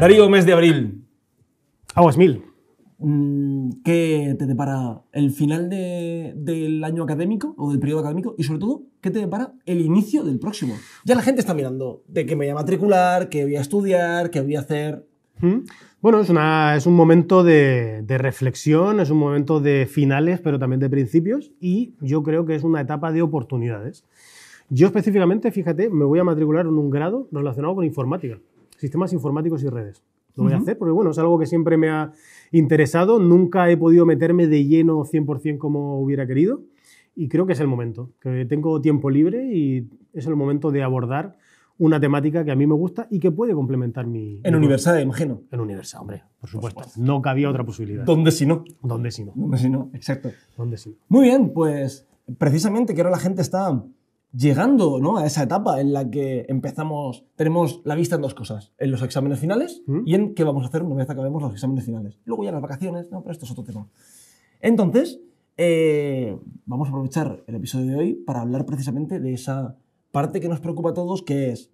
Darío, mes de abril. Aguas mil. Mm, ¿Qué te depara el final del año académico o del periodo académico? Y sobre todo, ¿qué te depara el inicio del próximo? Ya la gente está mirando de que me voy a matricular, que voy a estudiar, qué voy a hacer. Hmm. Bueno, es, un momento de, reflexión, es un momento de finales, pero también de principios, y yo creo que es una etapa de oportunidades. Yo específicamente, fíjate, me voy a matricular en un grado relacionado con informática sistemas informáticos y redes. Lo voy a hacer porque, bueno, es algo que siempre me ha interesado. Nunca he podido meterme de lleno 100% como hubiera querido y creo que es el momento, que tengo tiempo libre y es el momento de abordar una temática que a mí me gusta y que puede complementar mi... En universidad, imagino. En universidad, hombre, por supuesto. No cabía otra posibilidad. ¿Dónde si no? ¿Dónde si no? ¿Dónde si no? Exacto. ¿Dónde si no? Muy bien, pues precisamente que ahora la gente está llegando ¿no? a esa etapa en la que empezamos, tenemos la vista en dos cosas, en los exámenes finales ¿Mm? y en qué vamos a hacer una vez acabemos los exámenes finales. Luego ya las vacaciones, pero esto es otro tema. Entonces, eh, vamos a aprovechar el episodio de hoy para hablar precisamente de esa parte que nos preocupa a todos, que es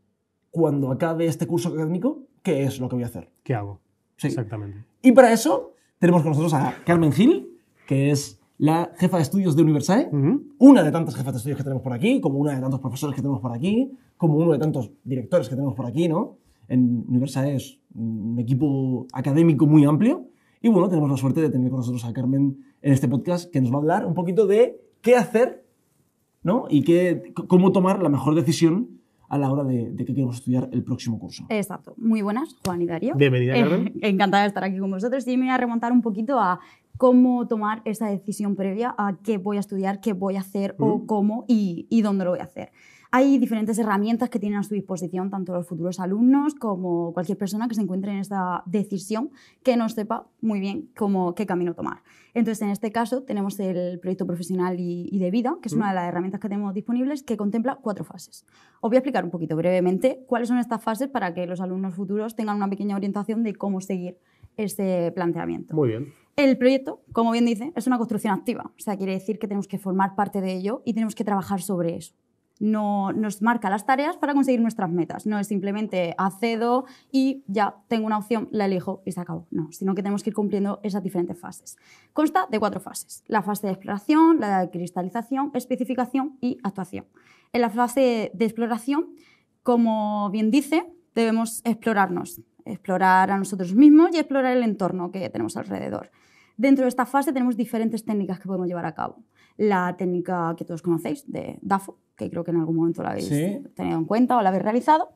cuando acabe este curso académico, ¿qué es lo que voy a hacer? ¿Qué hago? Sí. Exactamente. Y para eso tenemos con nosotros a Carmen Gil, que es la jefa de estudios de Universae, una de tantas jefas de estudios que tenemos por aquí, como una de tantos profesores que tenemos por aquí, como uno de tantos directores que tenemos por aquí, ¿no? En Universae es un equipo académico muy amplio. Y bueno, tenemos la suerte de tener con nosotros a Carmen en este podcast que nos va a hablar un poquito de qué hacer, ¿no? Y qué, cómo tomar la mejor decisión a la hora de, que queremos estudiar el próximo curso. Exacto. Muy buenas, Juan y Darío. Bienvenida, Carmen. encantada de estar aquí con vosotros. Y me voy a remontar un poquito a cómo tomar esa decisión previa a qué voy a estudiar, qué voy a hacer o cómo y, dónde lo voy a hacer. Hay diferentes herramientas que tienen a su disposición tanto los futuros alumnos como cualquier persona que se encuentre en esta decisión que no sepa muy bien cómo, qué camino tomar. Entonces, en este caso, tenemos el proyecto profesional y, de vida, que es una de las herramientas que tenemos disponibles, que contempla cuatro fases. Os voy a explicar un poquito brevemente cuáles son estas fases para que los alumnos futuros tengan una pequeña orientación de cómo seguir este planteamiento. Muy bien. El proyecto, como bien dice, es una construcción activa. O sea, quiere decir que tenemos que formar parte de ello y tenemos que trabajar sobre eso. No, nos marca las tareas para conseguir nuestras metas. No es simplemente accedo y ya tengo una opción, la elijo y se acabó. No, sino que tenemos que ir cumpliendo esas diferentes fases. Consta de cuatro fases. La fase de exploración, la de cristalización, especificación y actuación. En la fase de exploración, como bien dice, debemos explorarnos, explorar a nosotros mismos y explorar el entorno que tenemos alrededor. Dentro de esta fase tenemos diferentes técnicas que podemos llevar a cabo. La técnica que todos conocéis de DAFO, que creo que en algún momento la habéis tenido en cuenta o la habéis realizado.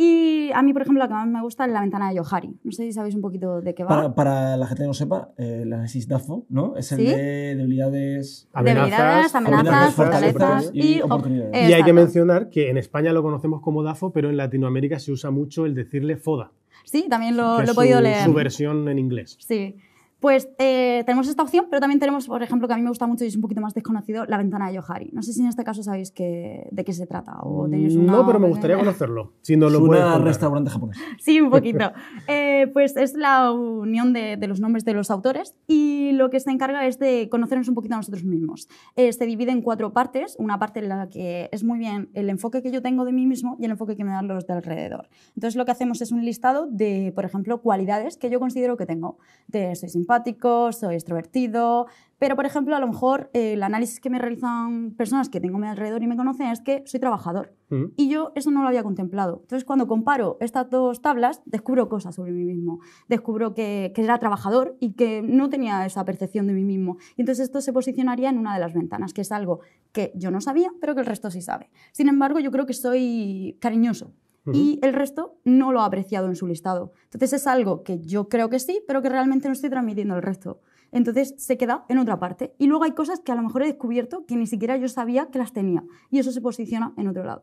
Y a mí, por ejemplo, la que más me gusta es la ventana de Yohari. No sé si sabéis un poquito de qué va. Para, la gente que no sepa, el eh, análisis DAFO, ¿no? Es el de debilidades, amenazas, fortalezas y, oportunidades. Y hay que mencionar que en España lo conocemos como DAFO, pero en Latinoamérica se usa mucho el decirle FODA. Sí, también lo, he podido leer. leer. Su versión en inglés. Sí. Pues eh, tenemos esta opción, pero también tenemos, por ejemplo, que a mí me gusta mucho y es un poquito más desconocido, la ventana de Yohari. No sé si en este caso sabéis de qué se trata o mm, tenéis No, pero me gustaría conocerlo, si no lo restaurante japonés. Sí, un poquito. Eh, pues es la unión de, los nombres de los autores y lo que se encarga es de conocernos un poquito a nosotros mismos. Eh, se divide en cuatro partes, una parte en la que es muy bien el enfoque que yo tengo de mí mismo y el enfoque que me dan los de alrededor. Entonces lo que hacemos es un listado de, por ejemplo, cualidades que yo considero que tengo. De soy simpático, soy extrovertido, pero por ejemplo, a lo mejor eh, el análisis que me realizan personas que tengo mi alrededor y me conocen es que soy trabajador. Y yo eso no lo había contemplado. Entonces, cuando comparo estas dos tablas, descubro cosas sobre mí mismo. Descubro que, era trabajador y que no tenía esa percepción de mí mismo. Y entonces esto se posicionaría en una de las ventanas, que es algo que yo no sabía, pero que el resto sí sabe. Sin embargo, yo creo que soy cariñoso y el resto no lo ha apreciado en su listado. Entonces es algo que yo creo que sí, pero que realmente no estoy transmitiendo el resto. Entonces se queda en otra parte. Y luego hay cosas que a lo mejor he descubierto que ni siquiera yo sabía que las tenía. Y eso se posiciona en otro lado.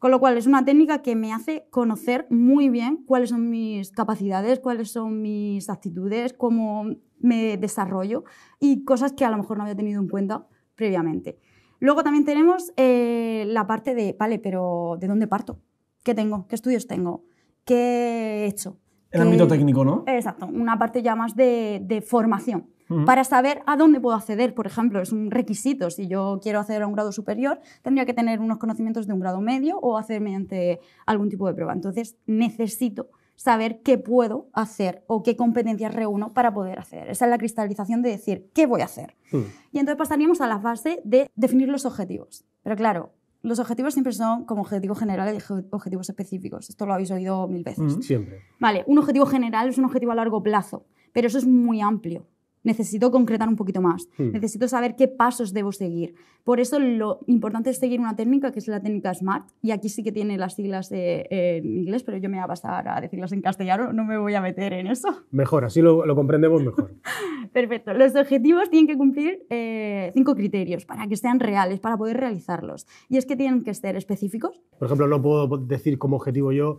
Con lo cual es una técnica que me hace conocer muy bien cuáles son mis capacidades, cuáles son mis actitudes, cómo me desarrollo y cosas que a lo mejor no había tenido en cuenta previamente. Luego también tenemos eh, la parte de, vale, pero ¿de dónde parto? qué tengo, qué estudios tengo, qué he hecho. El ámbito técnico, ¿no? Exacto, una parte ya más de, formación. Para saber a dónde puedo acceder, por ejemplo, es un requisito. Si yo quiero hacer a un grado superior, tendría que tener unos conocimientos de un grado medio o hacer mediante algún tipo de prueba. Entonces, necesito saber qué puedo hacer o qué competencias reúno para poder hacer. Esa es la cristalización de decir qué voy a hacer. Y entonces pasaríamos a la fase de definir los objetivos. Pero claro, los objetivos siempre son como objetivo general y objetivos específicos. Esto lo habéis oído mil veces. Mm, siempre. Vale, un objetivo general es un objetivo a largo plazo, pero eso es muy amplio necesito concretar un poquito más, hmm. necesito saber qué pasos debo seguir. Por eso lo importante es seguir una técnica que es la técnica SMART, y aquí sí que tiene las siglas de, eh, en inglés, pero yo me voy a pasar a decirlas en castellano, no me voy a meter en eso. Mejor, así lo, comprendemos mejor. Perfecto, los objetivos tienen que cumplir eh, cinco criterios para que sean reales, para poder realizarlos, y es que tienen que ser específicos. Por ejemplo, no puedo decir como objetivo yo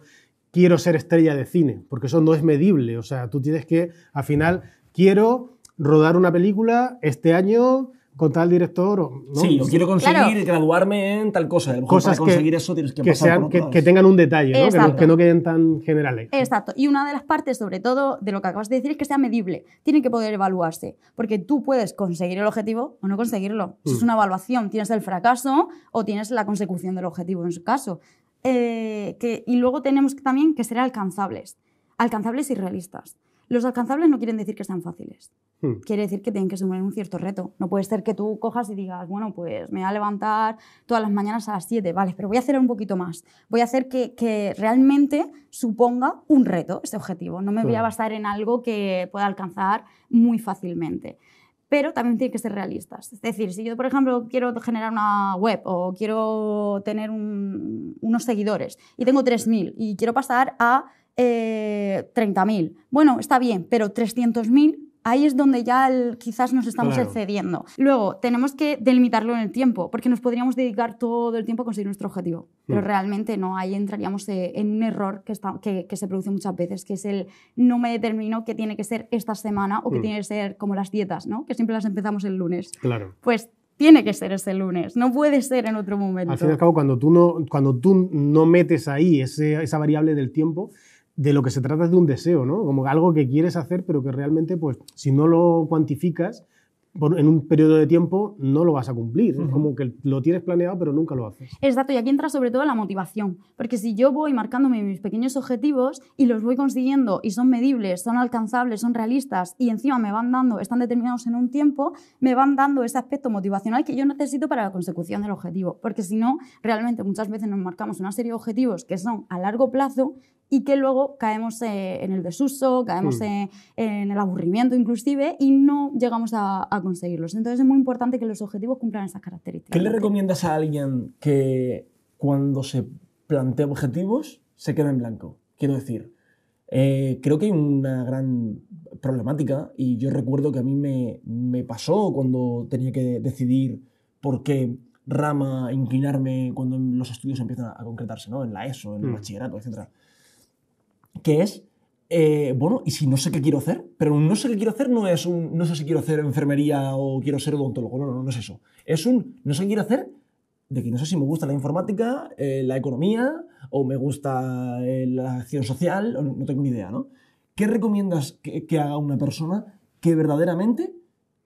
quiero ser estrella de cine, porque eso no es medible, o sea, tú tienes que, al final, quiero rodar una película este año con tal director. ¿no? Sí, quiero conseguir graduarme en tal cosa. para conseguir eso tienes que, que, tengan un detalle, Que, no, queden tan generales. Exacto. Y una de las partes, sobre todo, de lo que acabas de decir es que sea medible. Tiene que poder evaluarse. Porque tú puedes conseguir el objetivo o no conseguirlo. Es mm. una evaluación. Tienes el fracaso o tienes la consecución del objetivo en su caso. Eh, y luego tenemos también que ser alcanzables. Alcanzables y realistas. Los alcanzables no quieren decir que sean fáciles. Hmm. Quiere decir que tienen que asumir un cierto reto. No puede ser que tú cojas y digas, bueno, pues me voy a levantar todas las mañanas a las 7, vale, pero voy a hacer un poquito más. Voy a hacer que, realmente suponga un reto este objetivo. No me voy a hmm. basar en algo que pueda alcanzar muy fácilmente pero también tienen que ser realistas. Es decir, si yo, por ejemplo, quiero generar una web o quiero tener unos seguidores y tengo 3.000 y quiero pasar a 30.000, eh, bueno, está bien, pero 300.000 ahí es donde ya quizás nos estamos excediendo. Luego, tenemos que delimitarlo en el tiempo, porque nos podríamos dedicar todo el tiempo a conseguir nuestro objetivo, pero hmm. realmente no, ahí entraríamos eh, en un error que, se produce muchas veces, que es el no me determino qué tiene que ser esta semana o qué hmm. tiene que ser como las dietas, ¿no? que siempre las empezamos el lunes. Claro. Pues tiene que ser ese lunes, no puede ser en otro momento. Al fin y al cabo, cuando tú no, metes ahí esa variable del tiempo, de lo que se trata es de un deseo, ¿no? Como algo que quieres hacer, pero que realmente, pues, si no lo cuantificas en un periodo de tiempo, no lo vas a cumplir. Es como que lo tienes planeado, pero nunca lo haces. Exacto, y aquí entra sobre todo la motivación. Porque si yo voy marcándome mis pequeños objetivos y los voy consiguiendo y son medibles, son alcanzables, son realistas y encima me van dando, están determinados en un tiempo, me van dando ese aspecto motivacional que yo necesito para la consecución del objetivo. Porque si no, realmente muchas veces nos marcamos una serie de objetivos que son a largo plazo y que luego caemos eh, en el desuso, caemos hmm. en el aburrimiento inclusive y no llegamos a, conseguirlos. Entonces es muy importante que los objetivos cumplan esas características. ¿Qué le recomiendas a alguien que cuando se plantea objetivos se queda en blanco? Quiero decir, eh, creo que hay una gran problemática y yo recuerdo que a mí me, me pasó cuando tenía que decidir por qué rama inclinarme cuando los estudios empiezan a concretarse, ¿no? En la ESO, en el hmm. bachillerato, etc que es, eh, bueno, ¿y si no sé qué quiero hacer? Pero no sé qué quiero hacer no es un, no sé si quiero hacer enfermería o quiero ser odontólogo, no, no, no es eso. Es un, no sé qué quiero hacer de que no sé si me gusta la informática, eh, la economía o me gusta eh, la acción social, o no, tengo ni idea, ¿no? ¿Qué recomiendas que haga una persona que verdaderamente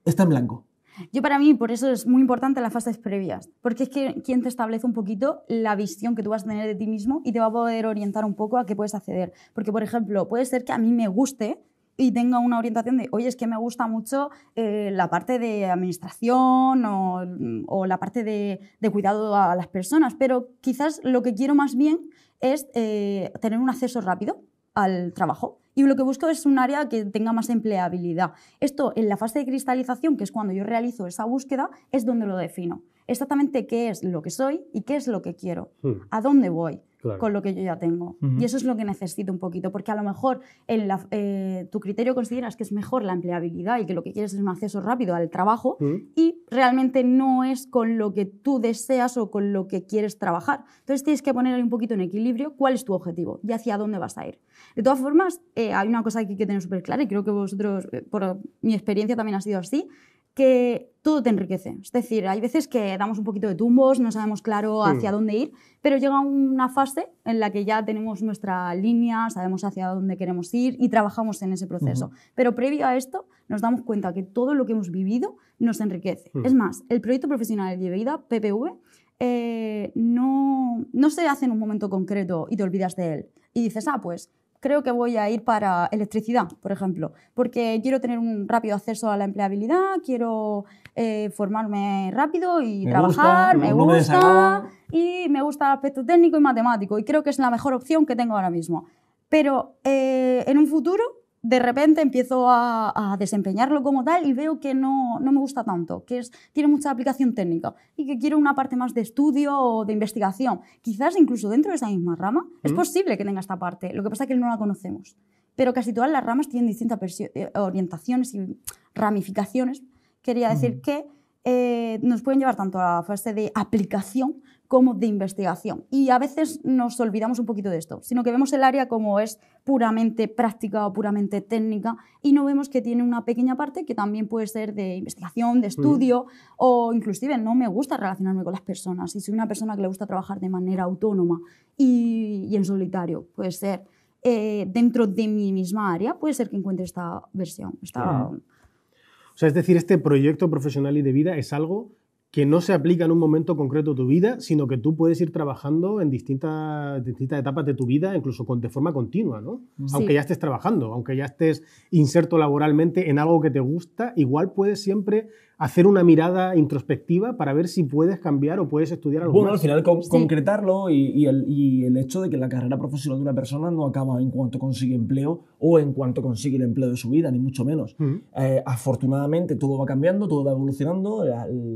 está en blanco? Yo para mí, por eso es muy importante las fases previas, porque es que quien te establece un poquito la visión que tú vas a tener de ti mismo y te va a poder orientar un poco a qué puedes acceder. Porque, por ejemplo, puede ser que a mí me guste y tenga una orientación de, oye, es que me gusta mucho eh, la parte de administración o, la parte de, cuidado a las personas, pero quizás lo que quiero más bien es eh, tener un acceso rápido al trabajo y lo que busco es un área que tenga más empleabilidad. Esto en la fase de cristalización, que es cuando yo realizo esa búsqueda, es donde lo defino. Exactamente qué es lo que soy y qué es lo que quiero, hmm. a dónde voy con lo que yo ya tengo. Y eso es lo que necesito un poquito, porque a lo mejor en eh, tu criterio consideras que es mejor la empleabilidad y que lo que quieres es un acceso rápido al trabajo y realmente no es con lo que tú deseas o con lo que quieres trabajar. Entonces tienes que poner un poquito en equilibrio cuál es tu objetivo y hacia dónde vas a ir. De todas formas, eh, hay una cosa que hay que tener súper clara y creo que vosotros, eh, por mi experiencia también ha sido así, que todo te enriquece. Es decir, hay veces que damos un poquito de tumbos, no sabemos claro hacia mm. dónde ir, pero llega una fase en la que ya tenemos nuestra línea, sabemos hacia dónde queremos ir y trabajamos en ese proceso. Pero previo a esto nos damos cuenta que todo lo que hemos vivido nos enriquece. Mm. Es más, el proyecto profesional de vida, PPV, eh, no, no se hace en un momento concreto y te olvidas de él. Y dices, ah, pues creo que voy a ir para electricidad, por ejemplo, porque quiero tener un rápido acceso a la empleabilidad, quiero eh, formarme rápido y trabajar, me gusta, y me gusta el aspecto técnico y matemático, y creo que es la mejor opción que tengo ahora mismo. Pero eh, en un futuro de repente empiezo a, desempeñarlo como tal y veo que no, me gusta tanto, que es, tiene mucha aplicación técnica y que quiero una parte más de estudio o de investigación. Quizás incluso dentro de esa misma rama es mm. posible que tenga esta parte, lo que pasa es que no la conocemos. Pero casi todas las ramas tienen distintas eh, orientaciones y ramificaciones. Quería decir mm. que eh, nos pueden llevar tanto a la fase de aplicación como de investigación. Y a veces nos olvidamos un poquito de esto, sino que vemos el área como es puramente práctica o puramente técnica y no vemos que tiene una pequeña parte que también puede ser de investigación, de mm. estudio o inclusive no me gusta relacionarme con las personas. Y soy una persona que le gusta trabajar de manera autónoma y, en solitario, puede ser eh, dentro de mi misma área, puede ser que encuentre esta versión. Mm. O sea, es decir, este proyecto profesional y de vida es algo que no se aplica en un momento concreto de tu vida, sino que tú puedes ir trabajando en distintas, distintas etapas de tu vida, incluso de forma continua, ¿no? Aunque ya estés trabajando, aunque ya estés inserto laboralmente en algo que te gusta, igual puedes siempre hacer una mirada introspectiva para ver si puedes cambiar o puedes estudiar algo Bueno, al final concretarlo y, el, hecho de que la carrera profesional de una persona no acaba en cuanto consigue empleo o en cuanto consigue el empleo de su vida, ni mucho menos. Eh, afortunadamente todo va cambiando, todo va evolucionando, eh,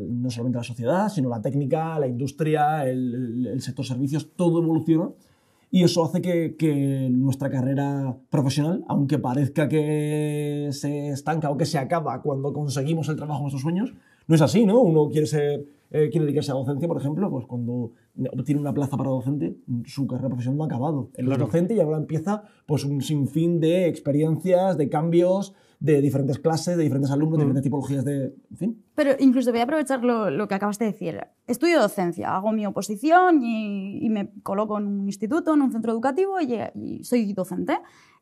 no solamente la sociedad, sino la técnica, la industria, el sector servicios, todo evoluciona. Y eso hace que, nuestra carrera profesional, aunque parezca que se estanca o que se acaba cuando conseguimos el trabajo de nuestros sueños, no es así, ¿no? Uno quiere ser eh, quiere dedicarse a docencia, por ejemplo, pues cuando obtiene una plaza para docente, su carrera profesional no ha acabado. Él es docente y ahora empieza pues un sinfín de experiencias, de cambios, de diferentes clases, de diferentes alumnos, de mm. diferentes tipologías de... En fin. Pero incluso voy a aprovechar lo, que acabas de decir. Estudio docencia, hago mi oposición y, me coloco en un instituto, en un centro educativo y, y soy docente.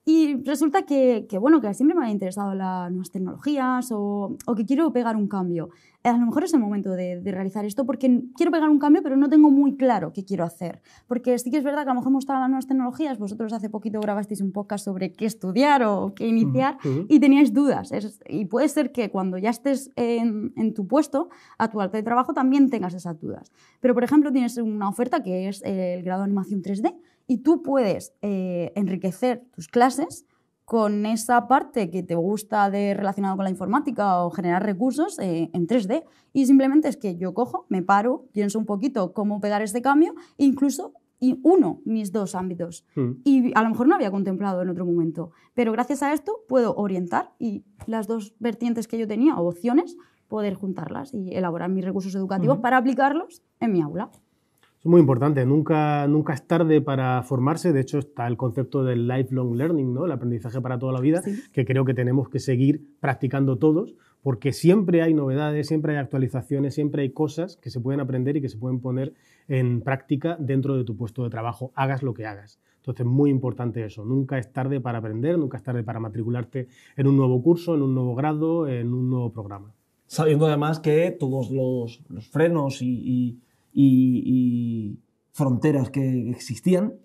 Y resulta que, bueno, que siempre me han interesado las nuevas tecnologías o, que quiero pegar un cambio. A lo mejor es el momento de, realizar esto porque quiero pegar un cambio, pero no tengo muy claro qué quiero hacer. Porque sí que es verdad que a lo mejor me las nuevas tecnologías. Vosotros hace poquito grabasteis un podcast sobre qué estudiar o qué iniciar y teníais dudas. y puede ser que cuando ya estés en, tu puesto a tu actual de trabajo también tengas esas dudas. Pero, por ejemplo, tienes una oferta que es el grado de animación 3D y tú puedes eh, enriquecer tus clases con esa parte que te gusta de relacionado con la informática o generar recursos eh, en 3D. Y simplemente es que yo cojo, me paro, pienso un poquito cómo pegar este cambio, e incluso uno mis dos ámbitos. Mm. Y a lo mejor no había contemplado en otro momento. Pero gracias a esto puedo orientar y las dos vertientes que yo tenía, o opciones, poder juntarlas y elaborar mis recursos educativos para aplicarlos en mi aula muy importante, nunca, nunca es tarde para formarse, de hecho está el concepto del lifelong learning, ¿no? el aprendizaje para toda la vida, que creo que tenemos que seguir practicando todos, porque siempre hay novedades, siempre hay actualizaciones, siempre hay cosas que se pueden aprender y que se pueden poner en práctica dentro de tu puesto de trabajo, hagas lo que hagas. Entonces, muy importante eso, nunca es tarde para aprender, nunca es tarde para matricularte en un nuevo curso, en un nuevo grado, en un nuevo programa. Sabiendo además que todos los, frenos y y, fronteras que existían,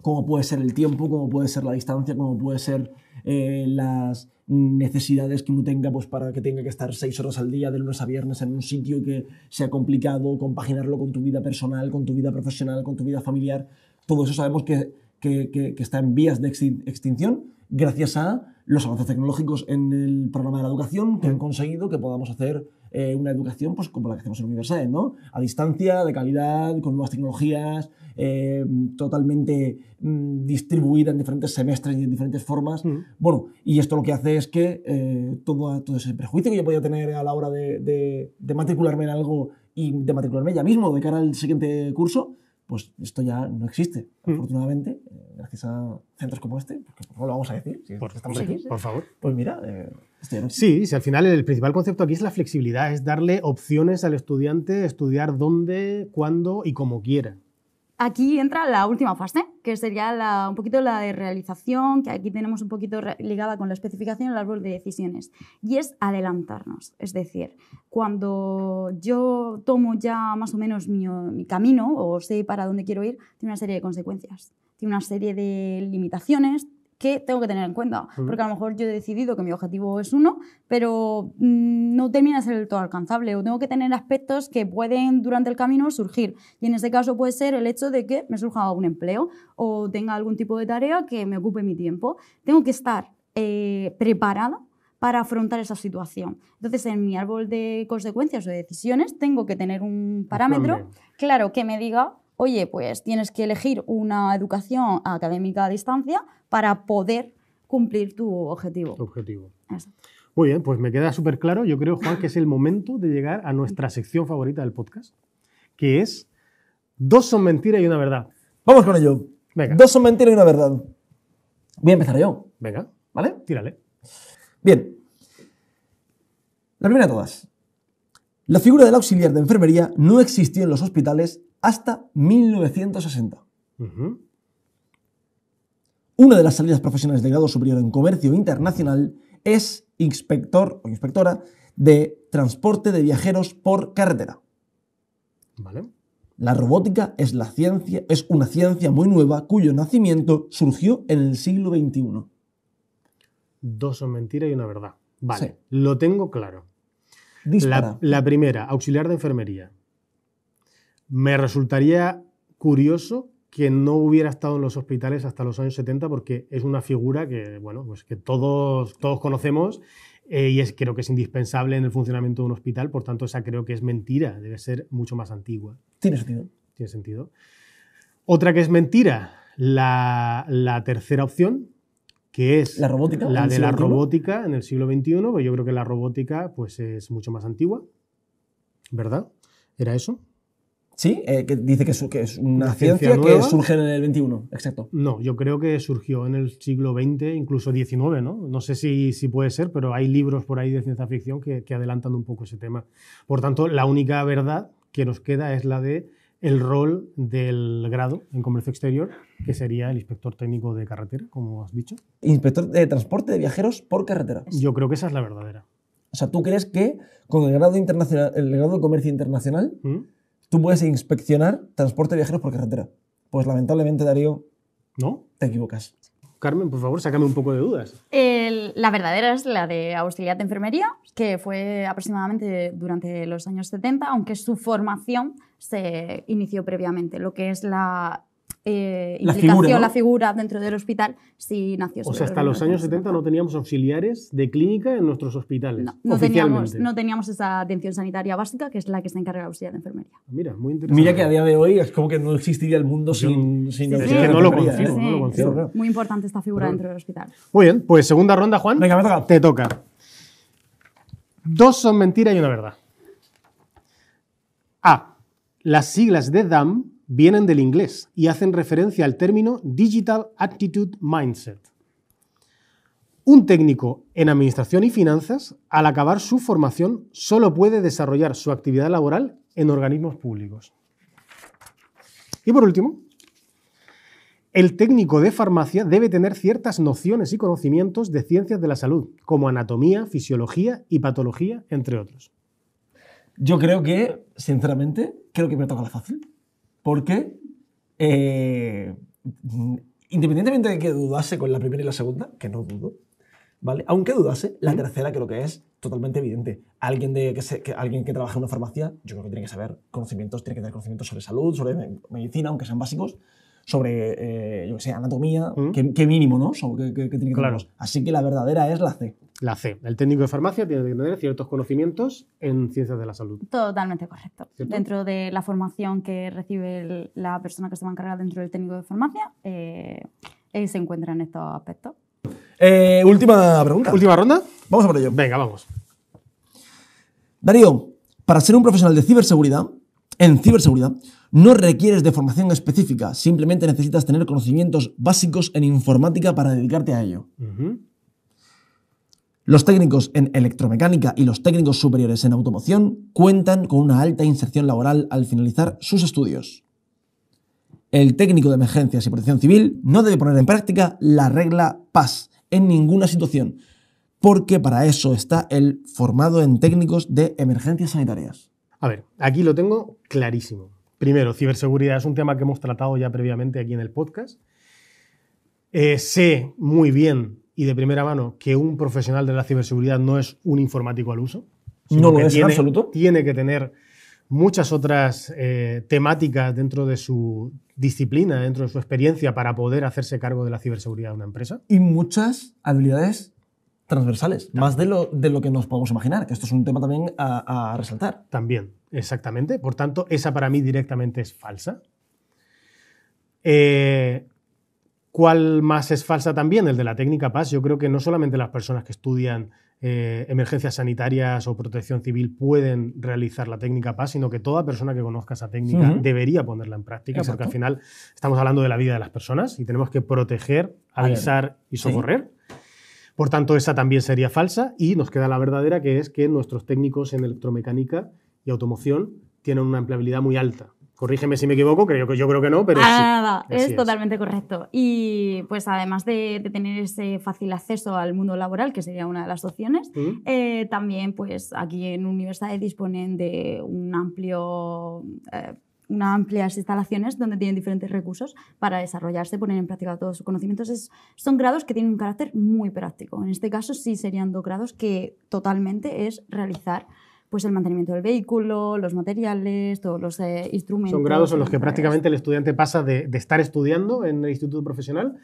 como puede ser el tiempo, como puede ser la distancia, como puede ser eh, las necesidades que uno tenga pues, para que tenga que estar seis horas al día de lunes a viernes en un sitio que sea complicado compaginarlo con tu vida personal, con tu vida profesional, con tu vida familiar. Todo eso sabemos que, que está en vías de extinción gracias a los avances tecnológicos en el programa de la educación que han mm. conseguido que podamos hacer eh, una educación pues, como la que hacemos en universidades, ¿no? A distancia, de calidad, con nuevas tecnologías, eh, totalmente mm, distribuida en diferentes semestres y en diferentes formas. Mm. Bueno, y esto lo que hace es que eh, todo, todo ese prejuicio que yo podía tener a la hora de, de matricularme en algo y de matricularme ya mismo de cara al siguiente curso, pues esto ya no existe, mm. afortunadamente, eh, gracias a centros como este, porque por lo vamos a decir, porque por, estamos aquí, por favor. Pues mira, eh, Sí, al final el principal concepto aquí es la flexibilidad, es darle opciones al estudiante, estudiar dónde, cuándo y como quiera aquí entra la última fase, que sería un poquito la de realización, que aquí tenemos un poquito ligada con la especificación el árbol de decisiones, y es adelantarnos. Es decir, cuando yo tomo ya más o menos mi camino o sé para dónde quiero ir, tiene una serie de consecuencias, tiene una serie de limitaciones, que tengo que tener en cuenta. Porque a lo mejor yo he decidido que mi objetivo es uno, pero mm, no termina siendo ser todo alcanzable. O tengo que tener aspectos que pueden durante el camino surgir. Y en este caso puede ser el hecho de que me surja un empleo o tenga algún tipo de tarea que me ocupe mi tiempo. Tengo que estar eh, preparada para afrontar esa situación. Entonces, en mi árbol de consecuencias o de decisiones, tengo que tener un pues parámetro, claro, que me diga oye, pues tienes que elegir una educación académica a distancia para poder cumplir tu objetivo. objetivo. Muy bien, pues me queda súper claro. Yo creo, Juan, que es el momento de llegar a nuestra sección favorita del podcast, que es dos son mentira y una verdad. Vamos con ello. Venga. Dos son mentira y una verdad. Voy a empezar yo. Venga. ¿Vale? Tírale. Bien. La primera de todas. La figura del auxiliar de enfermería no existió en los hospitales hasta 1960. Una de las salidas profesionales de grado superior en comercio internacional es inspector o inspectora de transporte de viajeros por carretera. Vale. La robótica es, la ciencia, es una ciencia muy nueva cuyo nacimiento surgió en el siglo XXI. Dos son mentiras y una verdad. Vale, lo tengo claro. la, primera, auxiliar de enfermería. Me resultaría curioso que no hubiera estado en los hospitales hasta los años 70 porque es una figura que, bueno, pues que todos, todos conocemos eh, y es, creo que es indispensable en el funcionamiento de un hospital, por tanto esa creo que es mentira, debe ser mucho más antigua. Tiene sentido. Tiene sentido. Otra que es mentira, la, tercera opción, que es la, de la robótica en el siglo XXI, pues yo creo que la robótica pues, es mucho más antigua, ¿verdad? ¿Era eso? Sí, eh, que dice que, es una ciencia, que surge en el 21, exacto. No, yo creo que surgió en el siglo XX, incluso XIX, ¿no? No sé si, si puede ser, pero hay libros por ahí de ciencia ficción que, que adelantan un poco ese tema. Por tanto, la única verdad que nos queda es la de el rol del grado en comercio exterior, que sería el inspector técnico de carretera, como has dicho. Inspector de transporte de viajeros por carretera. Yo creo que esa es la verdadera. O sea, ¿tú crees que con el grado, internacional, el grado de comercio internacional ¿Mm? tú puedes inspeccionar transporte de viajeros por carretera. Pues lamentablemente, Darío, ¿no? Te equivocas. Carmen, por favor, sácame un poco de dudas. la verdadera es la de auxiliar de enfermería, que fue aproximadamente durante los años 70, aunque su formación se inició previamente. Lo que es la eh, la implicación, la figura dentro del hospital, si nació. O sea, hasta los años 70 no teníamos auxiliares de clínica en nuestros hospitales. No, no, teníamos, esa atención sanitaria básica, que es la que se encarga la auxiliar de enfermería. Ah, mira, muy interesante. Mira que a día de hoy es como que no existiría el mundo sin, sin que no lo concibo. ¿eh? Muy importante esta figura dentro del hospital. Muy bien, pues segunda ronda, Juan. Venga, Te toca. Dos son mentira y una verdad. A. Las siglas de DAM vienen del inglés y hacen referencia al término Digital Attitude Mindset. Un técnico en administración y finanzas, al acabar su formación, solo puede desarrollar su actividad laboral en organismos públicos. Y por último, el técnico de farmacia debe tener ciertas nociones y conocimientos de ciencias de la salud, como anatomía, fisiología y patología, entre otros. Yo creo que, sinceramente, creo que me toca la fácil porque eh, independientemente de que dudase con la primera y la segunda, que no dudo, ¿vale? Aunque dudase, la tercera creo que es totalmente evidente. Alguien, de, que, alguien que trabaja en una farmacia, yo creo que tiene que saber conocimientos, tiene que tener conocimientos sobre salud, sobre medicina, aunque sean básicos, sobre, eh, yo sé, anatomía, qué, mínimo, ¿no? Así que la verdadera es la C. La C. El técnico de farmacia tiene que tener ciertos conocimientos en ciencias de la salud. Totalmente correcto. Dentro de la formación que recibe la persona que se va a encargar dentro del técnico de farmacia, eh, él se encuentra en estos aspectos. Eh, última pregunta. Última ronda. Vamos a por ello. Venga, vamos. Darío, para ser un profesional de ciberseguridad, en ciberseguridad, no requieres de formación específica, simplemente necesitas tener conocimientos básicos en informática para dedicarte a ello. Los técnicos en electromecánica y los técnicos superiores en automoción cuentan con una alta inserción laboral al finalizar sus estudios. El técnico de emergencias y protección civil no debe poner en práctica la regla PAS en ninguna situación, porque para eso está el formado en técnicos de emergencias sanitarias. A ver, aquí lo tengo clarísimo. Primero, ciberseguridad es un tema que hemos tratado ya previamente aquí en el podcast. Eh, sé muy bien y de primera mano que un profesional de la ciberseguridad no es un informático al uso? No lo es en absoluto. Tiene que tener muchas otras eh, temáticas dentro de su disciplina, dentro de su experiencia para poder hacerse cargo de la ciberseguridad de una empresa. Y muchas habilidades transversales, más de lo, de lo que nos podemos imaginar, que esto es un tema también a, a resaltar. También, exactamente. Por tanto, esa para mí directamente es falsa. Eh, ¿Cuál más es falsa también? El de la técnica PAS. Yo creo que no solamente las personas que estudian eh, emergencias sanitarias o protección civil pueden realizar la técnica PAS, sino que toda persona que conozca esa técnica debería ponerla en práctica, porque al final estamos hablando de la vida de las personas y tenemos que proteger, avisar y socorrer. Por tanto, esa también sería falsa y nos queda la verdadera, que es que nuestros técnicos en electromecánica y automoción tienen una empleabilidad muy alta. Corrígeme si me equivoco, creo que yo creo que no, pero. nada, es, totalmente correcto. Y pues además de, tener ese fácil acceso al mundo laboral, que sería una de las opciones, ¿Mm? eh, también pues aquí en universidades disponen de un amplio. Eh, amplias instalaciones donde tienen diferentes recursos para desarrollarse, poner en práctica todos sus conocimientos. son grados que tienen un carácter muy práctico. En este caso sí serían dos grados que totalmente es realizar pues el mantenimiento del vehículo, los materiales, todos los eh, instrumentos. Son grados en los que prácticamente el estudiante pasa de, estar estudiando en el instituto profesional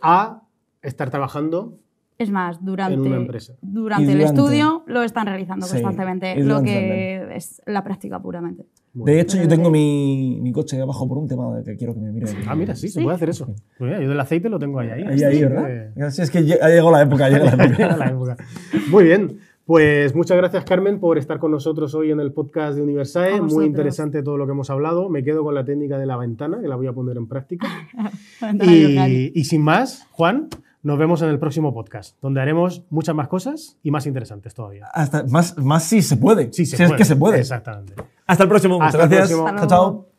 a estar trabajando es más, durante, durante, durante, el estudio lo están realizando constantemente, lo que es la práctica puramente. De hecho, yo tengo mi, mi, coche abajo por un tema que quiero que me mire. Ah, mira, sí, se puede hacer eso. yo del aceite lo tengo ahí. Ahí, ahí, ¿verdad? es que ha la época. Llegó la época. Muy bien. Pues muchas gracias, Carmen, por estar con nosotros hoy en el podcast de Universae. Muy interesante todo lo que hemos hablado. Me quedo con la técnica de la ventana, que la voy a poner en práctica. y, sin más, Juan, nos vemos en el próximo podcast, donde haremos muchas más cosas y más interesantes todavía. Hasta más, más si se puede. Sí, es que se puede. Exactamente. Hasta el próximo. chao.